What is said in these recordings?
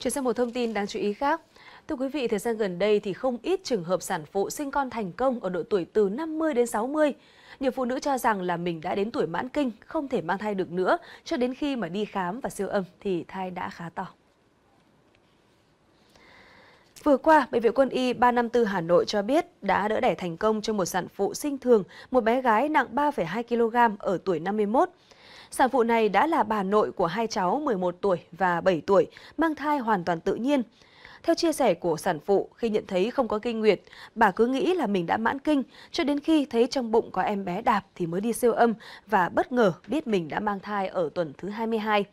Chuyển sang một thông tin đáng chú ý khác. Thưa quý vị, thời gian gần đây thì không ít trường hợp sản phụ sinh con thành công ở độ tuổi từ 50 đến 60. Nhiều phụ nữ cho rằng là mình đã đến tuổi mãn kinh, không thể mang thai được nữa, cho đến khi mà đi khám và siêu âm thì thai đã khá to. Vừa qua, Bệnh viện Quân y 354 Hà Nội cho biết đã đỡ đẻ thành công cho một sản phụ sinh thường, một bé gái nặng 3,2 kg ở tuổi 51. Sản phụ này đã là bà nội của hai cháu 11 tuổi và 7 tuổi, mang thai hoàn toàn tự nhiên. Theo chia sẻ của sản phụ, khi nhận thấy không có kinh nguyệt, bà cứ nghĩ là mình đã mãn kinh, cho đến khi thấy trong bụng có em bé đạp thì mới đi siêu âm và bất ngờ biết mình đã mang thai ở tuần thứ 22.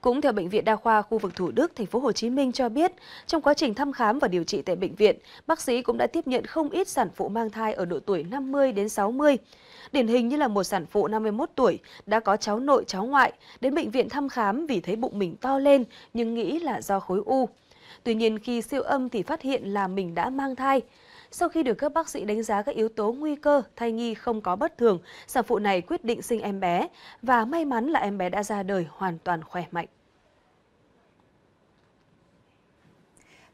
Cũng theo bệnh viện đa khoa khu vực Thủ Đức, thành phố Hồ Chí Minh cho biết, trong quá trình thăm khám và điều trị tại bệnh viện, bác sĩ cũng đã tiếp nhận không ít sản phụ mang thai ở độ tuổi 50 đến 60. Điển hình như là một sản phụ 51 tuổi đã có cháu nội cháu ngoại đến bệnh viện thăm khám vì thấy bụng mình to lên nhưng nghĩ là do khối u. Tuy nhiên khi siêu âm thì phát hiện là mình đã mang thai. Sau khi được các bác sĩ đánh giá các yếu tố nguy cơ thai nhi không có bất thường, sản phụ này quyết định sinh em bé và may mắn là em bé đã ra đời hoàn toàn khỏe mạnh.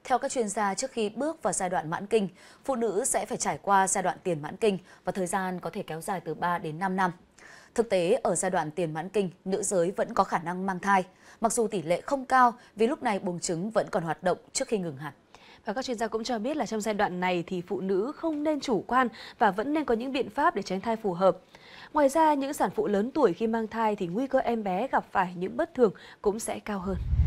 Theo các chuyên gia, trước khi bước vào giai đoạn mãn kinh, phụ nữ sẽ phải trải qua giai đoạn tiền mãn kinh và thời gian có thể kéo dài từ 3 đến 5 năm. Thực tế, ở giai đoạn tiền mãn kinh, nữ giới vẫn có khả năng mang thai, mặc dù tỷ lệ không cao vì lúc này buồng trứng vẫn còn hoạt động trước khi ngừng hẳn. Và các chuyên gia cũng cho biết là trong giai đoạn này thì phụ nữ không nên chủ quan và vẫn nên có những biện pháp để tránh thai phù hợp. Ngoài ra, những sản phụ lớn tuổi khi mang thai thì nguy cơ em bé gặp phải những bất thường cũng sẽ cao hơn.